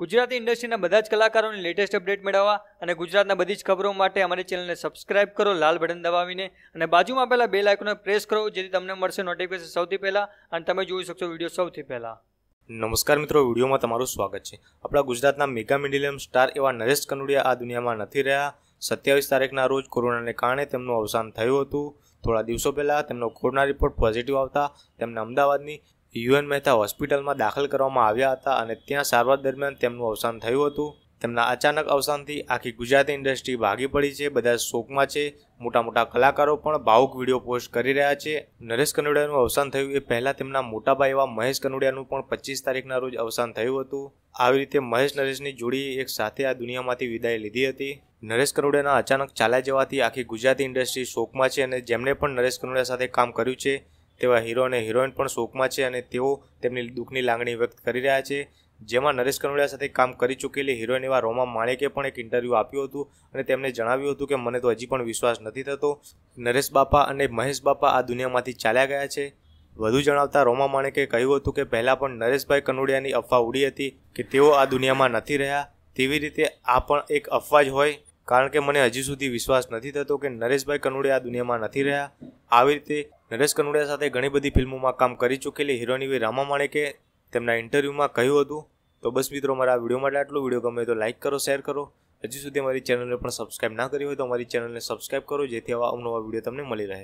ગુજરાતી ઇન્ડસ્ટ્રીના બધા જ કલાકારોની લેટેસ્ટ અપડેટ મેળવવા અને ગુજરાતના બધી જ ખબરો માટે અમારી ચેનલને સબસ્ક્રાઇબ કરો લાલ બટન દબાવીને અને બાજુમાં પહેલાં બે લાઇકોને પ્રેસ કરો જેથી તમને મળશે નોટિફિકેશન સૌથી પહેલાં અને તમે જોઈ શકશો વિડીયો સૌથી પહેલાં નમસ્કાર મિત્રો વિડીયોમાં તમારું સ્વાગત છે આપણા ગુજરાતના મેગા મિડિલિયમ સ્ટાર એવા નરેશ કનુડિયા આ દુનિયામાં નથી રહ્યા સત્યાવીસ તારીખના રોજ કોરોનાને કારણે તેમનું અવસાન થયું હતું થોડા દિવસો પહેલાં તેમનો કોરોના રિપોર્ટ પોઝિટિવ આવતા તેમને અમદાવાદની યુએન મહેતા હોસ્પિટલમાં દાખલ કરવામાં આવ્યા હતા અને ત્યાં સારવાર દરમિયાન તેમનું અવસાન થયું હતું તેમના અચાનક અવસાનથી આખી ગુજરાતી ઇન્ડસ્ટ્રી ભાગી પડી છે બધા શોકમાં છે મોટા મોટા કલાકારો પણ ભાવુક વિડીયો પોસ્ટ કરી રહ્યા છે નરેશ કનોડિયાનું અવસાન થયું એ પહેલાં તેમના મોટાભાઈ એવા મહેશ કનોડિયાનું પણ પચીસ તારીખના રોજ અવસાન થયું હતું આવી રીતે મહેશ નરેશની જોડી એક સાથે આ દુનિયામાંથી વિદાય લીધી હતી નરેશ કનોડિયાના અચાનક ચાલ્યા જવાથી આખી ગુજરાતી ઇન્ડસ્ટ્રી શોકમાં છે અને જેમણે પણ નરેશ કનોડિયા સાથે કામ કર્યું છે તેવા હીરો અને હિરોઈન પણ શોકમાં છે અને તેઓ તેમની દુઃખની લાગણી વ્યક્ત કરી રહ્યા છે જેમાં નરેશ કનોડિયા સાથે કામ કરી ચૂકેલી હિરોઈન એવા રોમા માણેકે પણ એક ઇન્ટરવ્યૂ આપ્યું હતું અને તેમણે જણાવ્યું હતું કે મને તો હજી પણ વિશ્વાસ નથી થતો નરેશ બાપા અને મહેશ બાપા આ દુનિયામાંથી ચાલ્યા ગયા છે વધુ જણાવતા રોમા માણેકે કહ્યું હતું કે પહેલાં પણ નરેશભાઈ કનોડિયાની અફવા ઉડી હતી કે તેઓ આ દુનિયામાં નથી રહ્યા તેવી રીતે આ પણ એક અફવા જ હોય કારણ કે મને હજી સુધી વિશ્વાસ નથી થતો કે નરેશભાઈ કનોડિયા આ દુનિયામાં નથી રહ્યા આવી રીતે નરેશ કનુડિયા સાથે ઘણી બધી ફિલ્મોમાં કામ કરી ચૂકેલી હિરોની વી રામા માણેકે તેમના ઇન્ટરવ્યૂમાં કહ્યું હતું તો બસ મિત્રો મારા આ વિડીયો માટે આટલું વિડીયો ગમે તો લાઇક કરો શેર કરો હજી સુધી અમારી ચેનલને પણ સબસ્ક્રાઇબ ના કરી હોય તો અમારી ચેનલને સબસ્ક્રાઇબ કરો જેથી આવા અવનવા વિડીયો તમને મળી રહે